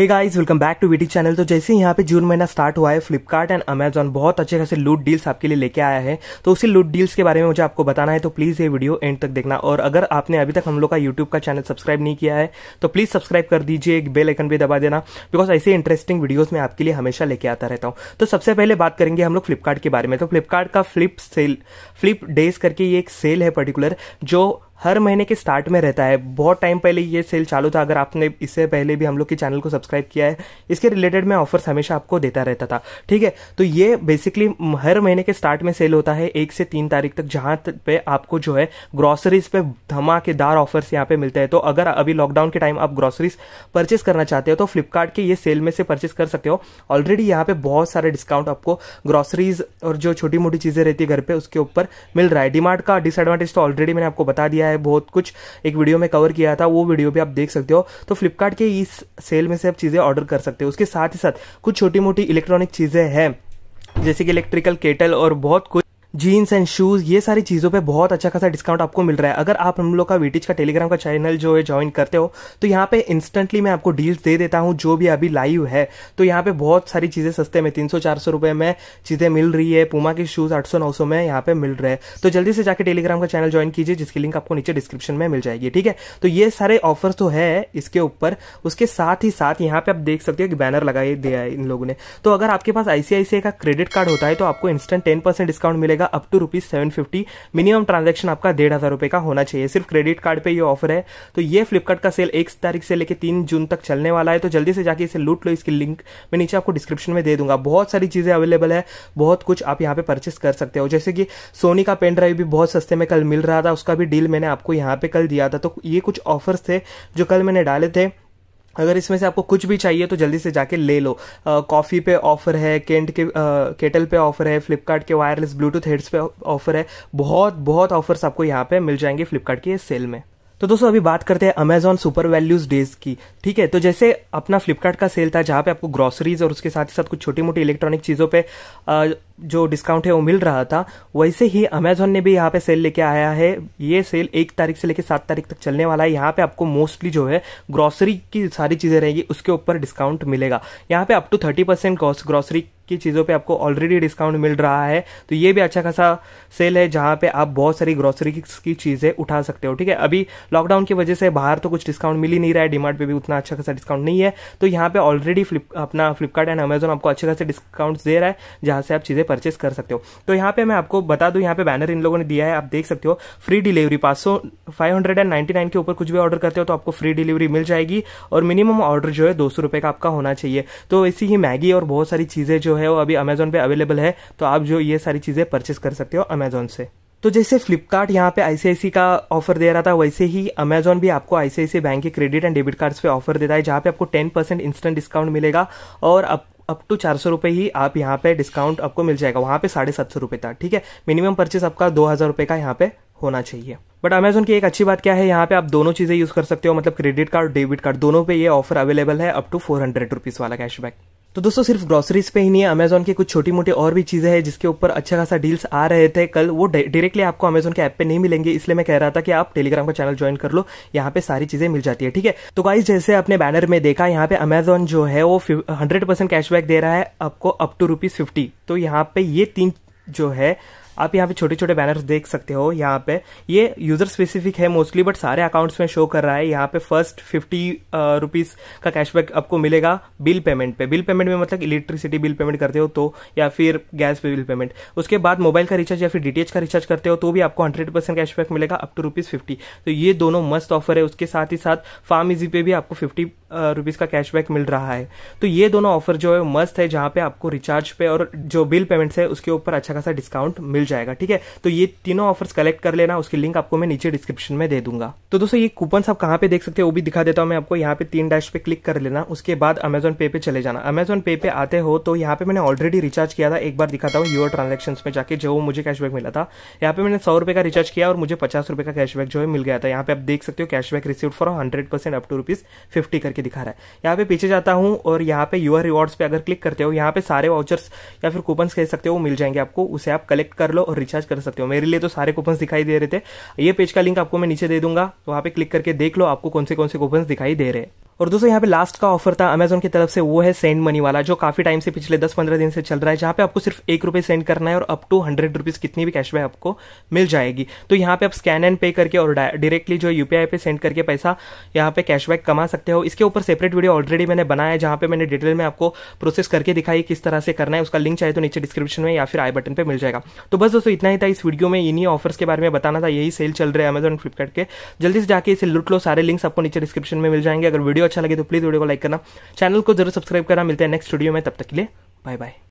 hey guys welcome back to VT channel तो जैसे ही यहाँ पे जून महीना स्टार्ट हुआ है फ्लिपकार्ट एंड अमेजॉन बहुत अच्छे खासे लूट डील्स आपके लिए लेके आया है तो उसी लूट डील्स के बारे में मुझे आपको बताना है तो प्लीज़ ये वीडियो एंड तक देखना और अगर आपने अभी तक हम लोग का यूट्यूब का चैनल सब्सक्राइब नहीं किया है तो प्लीज़ सब्सक्राइब कर दीजिए एक बेल आइकन भी दबा देना बिकॉज ऐसे इंटरेस्टिंग वीडियोज़ में आपके लिए हमेशा लेके आता रहता हूँ तो सबसे पहले बात करेंगे हम लोग फ्लिपकार्ट के बारे में तो फ्लिपकार्ट का फ्लिप सेल फ्लिप डेज करके ये एक सेल है पर्टिकुलर जो हर महीने के स्टार्ट में रहता है बहुत टाइम पहले ये सेल चालू था अगर आपने इससे पहले भी हम लोग के चैनल को सब्सक्राइब किया है इसके रिलेटेड मैं ऑफर्स हमेशा आपको देता रहता था ठीक है तो ये बेसिकली हर महीने के स्टार्ट में सेल होता है एक से तीन तारीख तक जहां पे आपको जो है ग्रॉसरीज पे धमाकेदार ऑफर्स यहाँ पे मिलते हैं तो अगर अभी लॉकडाउन के टाइम आप ग्रॉसरीज परचेस करना चाहते हो तो फ्लिपकार्ट के ये सेल में से परचेस कर सकते हो ऑलरेडी यहाँ पे बहुत सारे डिस्काउंट आपको ग्रॉसरीज और जो छोटी मोटी चीज़ें रहती है घर पे उसके ऊपर मिल रहा है डिमार्ट का डिसएडवांटेज तो ऑलरेडी मैंने आपको बता दिया है है बहुत कुछ एक वीडियो में कवर किया था वो वीडियो भी आप देख सकते हो तो फ्लिपकार्ट के इस सेल में से आप चीज़ें ऑर्डर कर सकते हो उसके साथ ही साथ कुछ छोटी मोटी इलेक्ट्रॉनिक चीज़ें हैं जैसे कि इलेक्ट्रिकल केटल और बहुत कुछ जीन्स एंड शूज़ ये सारी चीज़ों पे बहुत अच्छा खासा डिस्काउंट आपको मिल रहा है अगर आप हम लोग का वीटिज का टेलीग्राम का चैनल जो है ज्वाइन करते हो तो यहाँ पे इंस्टेंटली मैं आपको डील्स दे देता हूँ जो भी अभी लाइव है तो यहाँ पे बहुत सारी चीज़ें सस्ते में तीन सौ चार सौ रुपये में चीज़ें मिल रही है पुमा के शूज़ आठ सौ नौ सौ में यहाँ पे मिल रहे हैं तो जल्दी से जाकर टेलीग्राम का चैनल ज्वाइन कीजिए जिसकी लिंक आपको नीचे डिस्क्रिप्शन में मिल जाएगी ठीक है तो ये सारे ऑफर्स तो है इसके ऊपर उसके साथ ही साथ यहाँ पे आप देख सकते हो कि बैनर लगा दिया है इन लोगों ने तो अगर आपके पास आईसीआईसीआई का क्रेडिट कार्ड होता है तो आपको इंस्टेंट टेन परसेंट डिस्काउंट मिलेगा रहेगा up to rupees seven fifty minimum transaction आपका डेढ़ हज़ार रुपए का होना चाहिए सिर्फ क्रेडिट कार्ड पे ये ऑफर है तो ये फ्लिपकार्ट का सेल एक तारीख से लेकर तीन जून तक चलने वाला है तो जल्दी से जाके इसे लूट लो इसकी लिंक मैं नीचे आपको डिस्क्रिप्शन में दे दूंगा बहुत सारी चीज़ें अवेलेबल है बहुत कुछ आप यहाँ पे परचेस कर सकते हो जैसे कि सोनी का पेन ड्राइव भी बहुत सस्ते में कल मिल रहा था उसका भी डील मैंने आपको यहाँ पे कल दिया था तो ये कुछ ऑफर्स थे जो कल मैंने डाले थे अगर इसमें से आपको कुछ भी चाहिए तो जल्दी से जाके ले लो कॉफ़ी पे ऑफर है केंट के केटल पे ऑफर है फ्लिपकार्ट के वायरलेस ब्लूटूथ हेड्स पे ऑफर है बहुत बहुत ऑफर्स आपको यहाँ पे मिल जाएंगे फ्लिपकार्ट के सेल में तो दोस्तों अभी बात करते हैं अमेजॉन सुपर वैल्यूज डेज की ठीक है तो जैसे अपना फ्लिपकार्ट का सेल था जहाँ पे आपको ग्रॉसरीज और उसके साथ ही साथ कुछ छोटी मोटी इलेक्ट्रॉनिक चीज़ों पे जो डिस्काउंट है वो मिल रहा था वैसे ही अमेजोन ने भी यहाँ पे सेल लेके आया है ये सेल एक तारीख से लेकर सात तारीख तक चलने वाला है यहाँ पे आपको मोस्टली जो है ग्रॉसरी की सारी चीज़ें रहेगी उसके ऊपर डिस्काउंट मिलेगा यहाँ पे up to thirty percent grocery की चीज़ों पे आपको ऑलरेडी डिस्काउंट मिल रहा है तो ये भी अच्छा खासा सेल है जहाँ पे आप बहुत सारी ग्रोसरी की चीज़ें उठा सकते हो ठीक है अभी लॉकडाउन की वजह से बाहर तो कुछ डिस्काउंट मिल ही नहीं रहा है डिमांड पे भी उतना अच्छा खासा डिस्काउंट नहीं है तो यहाँ पे ऑलरेडी फ्लिप अपना फ्लिपकार्ट एंड अमेजोन आपको अच्छे खासे डिस्काउंट दे रहा है जहां से आप चीज़ें परचेस कर सकते हो तो यहाँ पे मैं आपको बता दू यहाँ पे बैनर इन लोगों ने दिया है आप देख सकते हो फ्री डिलीवरी पांच सौ के ऊपर कुछ भी ऑर्डर करते हो तो आपको फ्री डिलीवरी मिल जाएगी और मिनिमम ऑर्डर जो है दो सौ का आपका होना चाहिए तो ऐसी ही मैगी और बहुत सारी चीज़ें जो है वो अभी अमेजोन पे अवेलेबल है तो आप जो ये सारी चीज़ें परचेस कर सकते हो अमेजोन से तो जैसे फ्लिपकार्ट यहाँ पे आईसीआईसी का ऑफर दे रहा था वैसे ही अमेजॉन भी आपको आईसीआईसी बैंक के क्रेडिट एंड डेबिट कार्ड्स पे ऑफर देता है जहाँ पे आपको 10% परसेंट इंस्टेंट डिस्काउंट मिलेगा और अप टू चार सौ रुपये ही आप यहाँ पे डिस्काउंट आपको मिल जाएगा वहाँ पे साढ़े सात सौ रुपये था ठीक है मिनिमम परचेस आपका दो हज़ार रुपये का यहाँ पे होना चाहिए बट अमेजोन की एक अच्छी बात क्या है यहाँ पे आप दोनों चीज़ें यूज़ कर सकते हो मतलब क्रेडिट कार्ड डेबिट कार्ड दोनों पे ये ऑफर अवेलेबल है up to four hundred rupees वाला कैशबैक तो दोस्तों सिर्फ ग्रोसरीज पे ही नहीं है अमेजोन की कुछ छोटी मोटी और भी चीजें हैं जिसके ऊपर अच्छा खासा डील्स आ रहे थे कल वो डायरेक्टली आपको अमेजोन के ऐप पे नहीं मिलेंगे इसलिए मैं कह रहा था कि आप टेलीग्राम का चैनल ज्वाइन कर लो यहाँ पे सारी चीजें मिल जाती है ठीक है तो गाइज जैसे आपने बैनर में देखा यहाँ पे अमेजोन जो है वो हंड्रेड परसेंट कैशबैक दे रहा है आपको अप टू रूपीज फिफ्टी तो यहाँ पे ये तीन जो है आप यहाँ पे छोटे छोटे बैनर्स देख सकते हो यहाँ पे ये यूजर स्पेसिफिक है मोस्टली बट सारे अकाउंट्स में शो कर रहा है यहाँ पे फर्स्ट फिफ्टी रुपीज का कैशबैक आपको मिलेगा बिल पेमेंट पे बिल पेमेंट में मतलब इलेक्ट्रिसिटी बिल पेमेंट करते हो तो या फिर गैस पे बिल पेमेंट उसके बाद मोबाइल का रिचार्ज या फिर डीटीएच का रिचार्ज करते हो तो भी आपको हंड्रेड परसेंट कैशबैक मिलेगा अप टू रुपीज फिफ्टी तो ये दोनों मस्त ऑफर है उसके साथ ही साथ फार्म इजी पे भी आपको फिफ्टी रुपीज़ का कैशबैक मिल रहा है तो ये दोनों ऑफर जो है मस्त है जहां पे आपको रिचार्ज पे और जो बिल पेमेंट्स है उसके ऊपर अच्छा खासा डिस्काउंट मिल जाएगा ठीक है तो ये तीनों ऑफर्स कलेक्ट कर लेना उसकी लिंक आपको मैं नीचे डिस्क्रिप्शन में दे दूंगा तो दोस्तों ये कूपन आप कहां पे देख सकते हैं वो भी दिखा देता हूं मैं आपको यहाँ पे तीन डैश पे क्लिक कर लेना उसके बाद अमेजोन पे पे चले जाना अमेजोन पे पे आते हो तो यहाँ पे मैंने ऑलरेडी रिचार्ज किया था एक बार दिखाता हूँ यूर ट्रांजेक्शन में जाकर जो मुझे कैशबैक मिला था यहाँ पे मैंने सौ रुपए का रिचार्ज किया और मुझे पचास रुपये का कैशबैक जो है मिल गया था यहाँ पे आप देख सकते हो cashback receive for hundred percent up to rupees fifty करके करके दिखा रहा है यहाँ पे पीछे जाता हूँ और यहाँ पे यूआर रिवॉर्ड्स पे अगर क्लिक करते हो यहाँ पे सारे वाउचर्स या फिर कूपन्स कह सकते हो मिल जाएंगे आपको उसे आप कलेक्ट कर लो और रिचार्ज कर सकते हो मेरे लिए तो सारे कूपन्स दिखाई दे रहे थे ये पेज का लिंक आपको मैं नीचे दे दूंगा वहाँ पे क्लिक करके देख लो आपको कौन से कौन से कूपन्स दिखाई दे रहे हैं और दोस्तों यहाँ पे लास्ट का ऑफर था अमेजोन की तरफ से वो है सेंड मनी वाला जो काफी टाइम से पिछले दस पंद्रह दिन से चल रहा है जहां पे आपको सिर्फ एक रुपए सेंड करना है और अप टू हंड्रेड रुपीज कितनी भी कैशबैक आपको मिल जाएगी तो यहाँ पे आप स्कैन एंड पे करके और डायरेक्टली जो यूपीआई पे सेंड करके पैसा यहाँ पे कैशबैक कमा सकते हो इसके ऊपर सेपरेट वीडियो ऑलरेडी मैंने बनाया है जहां पे मैंने डिटेल में आपको प्रोसेस करके दिखाई किस तरह से करना है उसका लिंक चाहिए तो नीचे डिस्क्रिप्शन में या फिर आई बटन पर मिल जाएगा तो बस दोस्तों इतना ही था इस वीडियो में इन्हीं ऑफर्स के बारे में बताना था यही सेल चल रहे हैं अमेजोन फ्लिपकार्ट के जल्दी से जाके इसे लुट लो सारे लिंक्स आपको नीचे डिस्क्रिप्शन में मिल जाएंगे अगर वीडियो अच्छा लगे तो प्लीज़ वीडियो को लाइक करना चैनल को जरूर सब्सक्राइब करना मिलते हैं नेक्स्ट वीडियो में तब तक के लिए बाय बाय